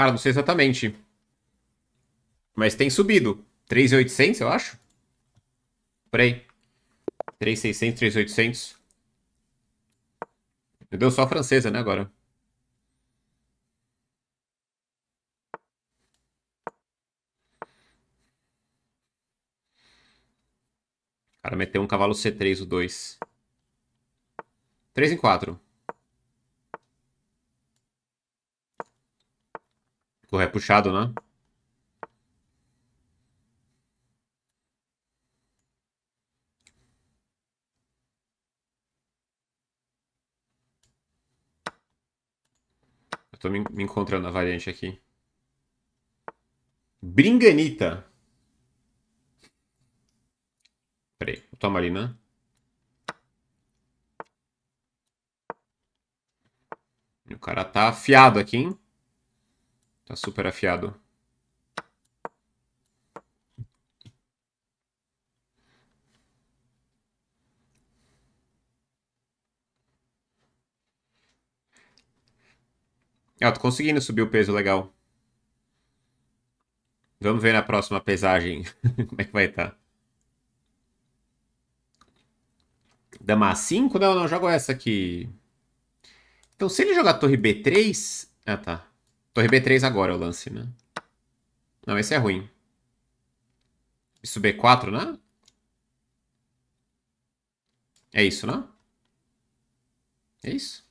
Cara, não sei exatamente. Mas tem subido. 3,800, eu acho? Por aí. 3,600, 3,800. Me deu só a francesa, né, agora. O cara meteu um cavalo C3, o 2. 3 em 4. Corre é puxado, né? Eu tô me encontrando a variante aqui. Bringanita. Peraí, toma ali, né? O cara tá afiado aqui, hein? Tá super afiado. Ah, tô conseguindo subir o peso legal. Vamos ver na próxima pesagem como é que vai estar. Tá. Dama A5? Não, não, jogo essa aqui. Então, se ele jogar torre B3... Ah, tá. Torre B3 agora é o lance, né? Não, esse é ruim. Isso B4, né? É isso, né? É isso.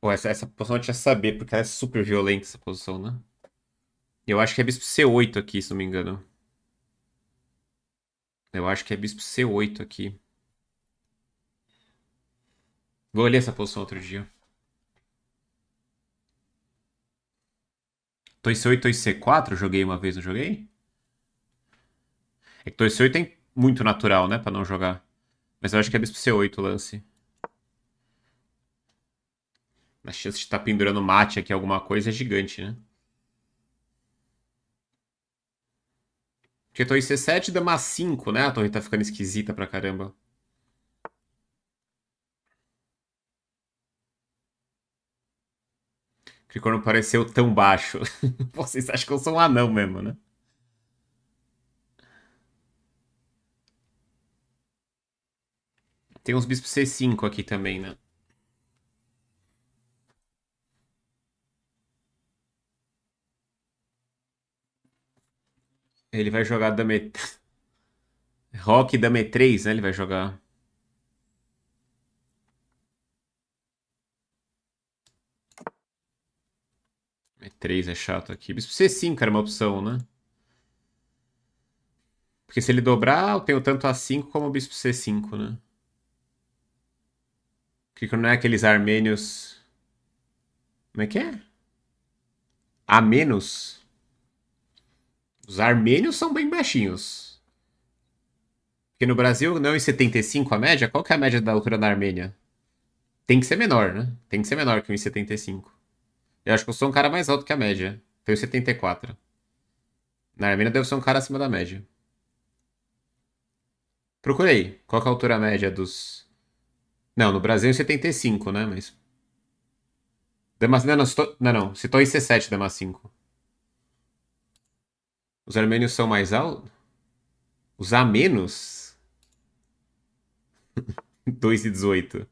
Pô, essa, essa posição eu tinha que saber, porque ela é super violenta, essa posição, né? Eu acho que é bispo C8 aqui, se não me engano. Eu acho que é bispo C8 aqui. Vou olhar essa posição outro dia. Toy C8, Toy C4, joguei uma vez, não joguei? É que Toy C8 tem é muito natural, né, pra não jogar. Mas eu acho que é Bispo C8 o lance. A chance de estar tá pendurando mate aqui alguma coisa é gigante, né? Porque Torre C7 dá dama 5, né? A torre tá ficando esquisita pra caramba. de quando pareceu tão baixo. Vocês acham que eu sou um anão mesmo, né? Tem uns bispos C5 aqui também, né? Ele vai jogar Dame... Rock Dame 3, né? Ele vai jogar. E3 é, é chato aqui. Bispo C5 era uma opção, né? Porque se ele dobrar, eu tenho tanto A5 como o bispo C5, né? Que não é aqueles armênios... Como é que é? A menos? Os armênios são bem baixinhos. Porque no Brasil, não em 75 a média? Qual que é a média da altura da Armênia? Tem que ser menor, né? Tem que ser menor que 1,75. Eu acho que eu sou um cara mais alto que a média. Tenho 74. Na Armênia deve ser um cara acima da média. Procurei. Qual é a altura média dos. Não, no Brasil é 75, né? Mas. Damas... Não, não, citou... não, não. Citou IC7, Damas 5. Os armênios são mais altos? Os a menos? 2 e 18.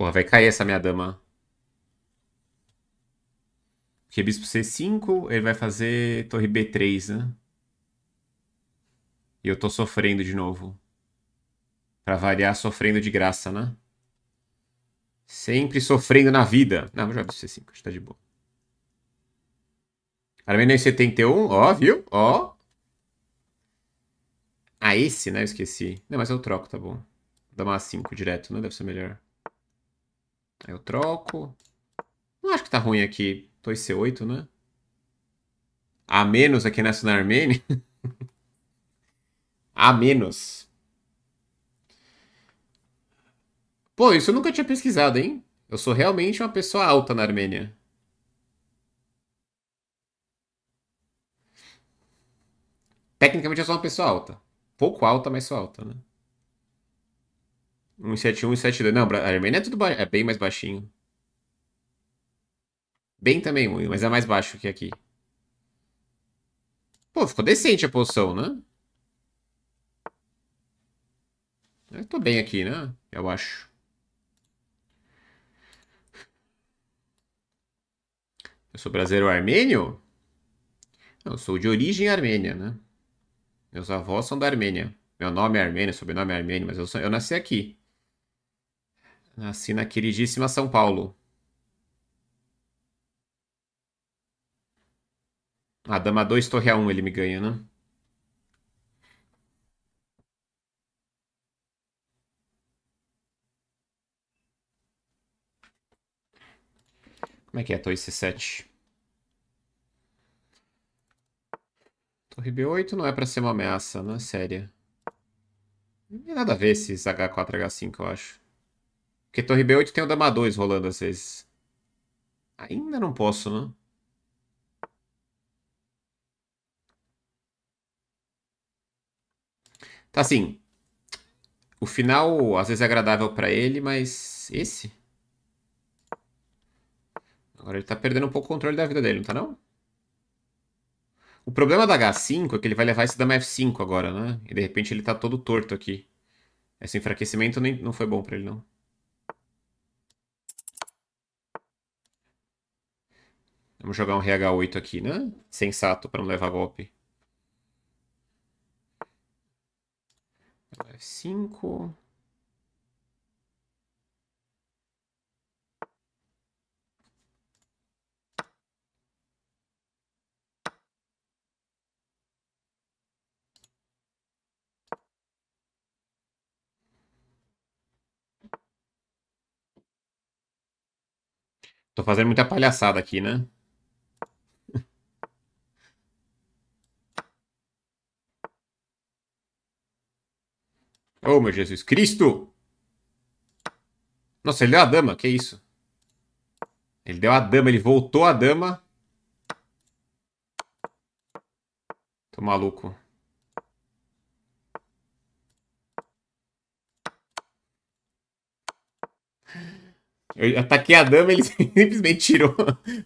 Porra, vai cair essa minha dama. Porque bispo C5, ele vai fazer torre B3, né? E eu tô sofrendo de novo. Pra variar, sofrendo de graça, né? Sempre sofrendo na vida. Não, vou jogar bispo C5, acho que tá de boa. Armênio em 71, ó, viu? Ó. Ah, esse, né? Eu esqueci. Não, mas eu troco, tá bom. Dama A5 direto, né? Deve ser melhor. Eu troco. Não acho que tá ruim aqui. 2C8, né? A menos aqui nessa na Armênia. a menos. Pô, isso eu nunca tinha pesquisado, hein? Eu sou realmente uma pessoa alta na Armênia. Tecnicamente eu sou uma pessoa alta. Pouco alta, mas sou alta, né? 171 e 172. Não, a Armênia é tudo baixo. é bem mais baixinho. Bem também, mas é mais baixo que aqui. Pô, ficou decente a posição, né? Eu tô bem aqui, né? Eu acho. Eu sou brasileiro armênio? Não, eu sou de origem armênia, né? Meus avós são da Armênia. Meu nome é armênio, sobrenome é armênio, mas eu, sou, eu nasci aqui. Assina queridíssima São Paulo. A dama 2, torre a 1 um, ele me ganha, né? Como é que é? Torre C7. Torre B8 não é pra ser uma ameaça, não é séria. Não tem nada a ver esses H4, H5, eu acho. Porque torre B8 tem o dama 2 rolando às vezes. Ainda não posso, não. Né? Tá assim. O final às vezes é agradável para ele, mas esse? Agora ele tá perdendo um pouco o controle da vida dele, não tá não? O problema da H5 é que ele vai levar esse dama F5 agora, né? E de repente ele tá todo torto aqui. Esse enfraquecimento nem, não foi bom para ele, não. Vamos jogar um RH8 aqui, né? Sensato para não levar golpe. F5. É Tô fazendo muita palhaçada aqui, né? Oh, meu Jesus Cristo! Nossa, ele deu a dama, que isso? Ele deu a dama, ele voltou a dama. Tô maluco. Eu ataquei a dama, ele simplesmente tirou.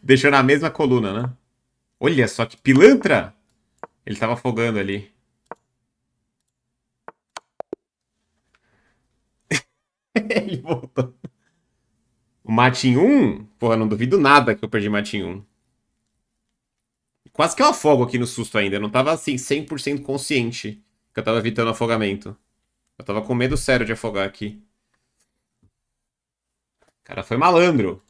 Deixou na mesma coluna, né? Olha só que pilantra! Ele tava afogando ali. Ele voltou. O Matin 1? Porra, não duvido nada que eu perdi Matin 1. Quase que eu afogo aqui no susto ainda. Eu não tava assim 100% consciente que eu tava evitando afogamento. Eu tava com medo sério de afogar aqui. O cara foi malandro.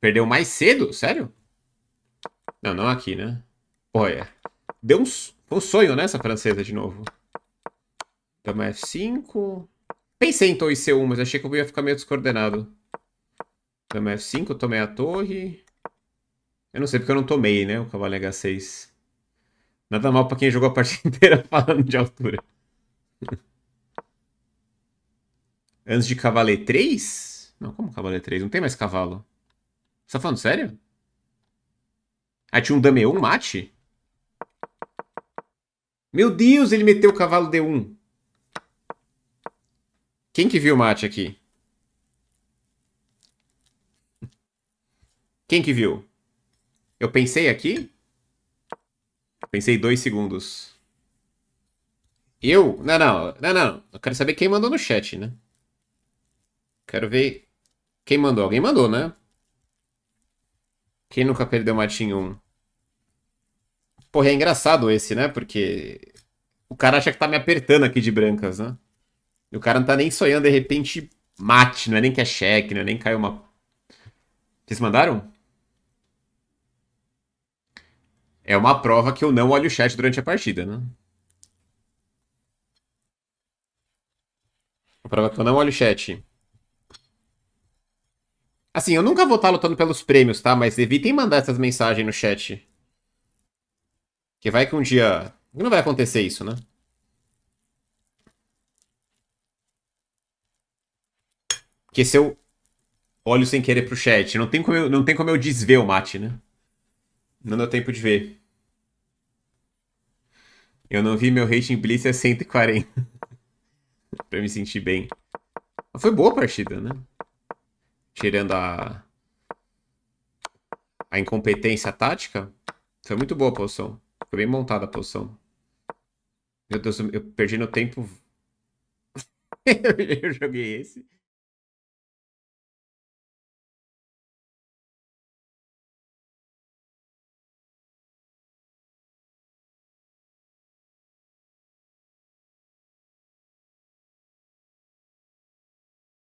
Perdeu mais cedo? Sério? Não, não aqui, né? Olha. Deu um, um sonho, né, essa francesa de novo. Dama F5. Pensei em torre C1, mas achei que eu ia ficar meio descoordenado. Tomei F5, tomei a torre. Eu não sei porque eu não tomei, né? O cavalo H6. Nada mal pra quem jogou a partida inteira falando de altura. Antes de cavalo E3? Não, como cavalo E3? Não tem mais cavalo. Você tá falando sério? Ah, tinha um dame 1 mate? Meu Deus, ele meteu o cavalo D1. Quem que viu o mate aqui? Quem que viu? Eu pensei aqui? Pensei dois segundos. Eu? Não, não, não, não. Eu quero saber quem mandou no chat, né? Quero ver quem mandou. Alguém mandou, né? Quem nunca perdeu matinho um? Porra, é engraçado esse, né? Porque o cara acha que tá me apertando aqui de brancas, né? E o cara não tá nem sonhando, de repente, mate, não é nem que é cheque, não é nem caiu uma. Vocês mandaram? É uma prova que eu não olho o chat durante a partida, né? Uma prova que eu não olho o chat. Assim, eu nunca vou estar tá lutando pelos prêmios, tá? Mas evitem mandar essas mensagens no chat. Que vai que um dia. Não vai acontecer isso, né? Porque se eu olho sem querer pro chat, não tem como eu, não tem como eu desver o mate, né? Não deu tempo de ver. Eu não vi meu rating Blitz é 140. pra me sentir bem. Mas foi boa a partida, né? Tirando a... A incompetência tática. Foi muito boa a posição. Foi bem montada a posição. Meu Deus, eu perdi no tempo... eu joguei esse.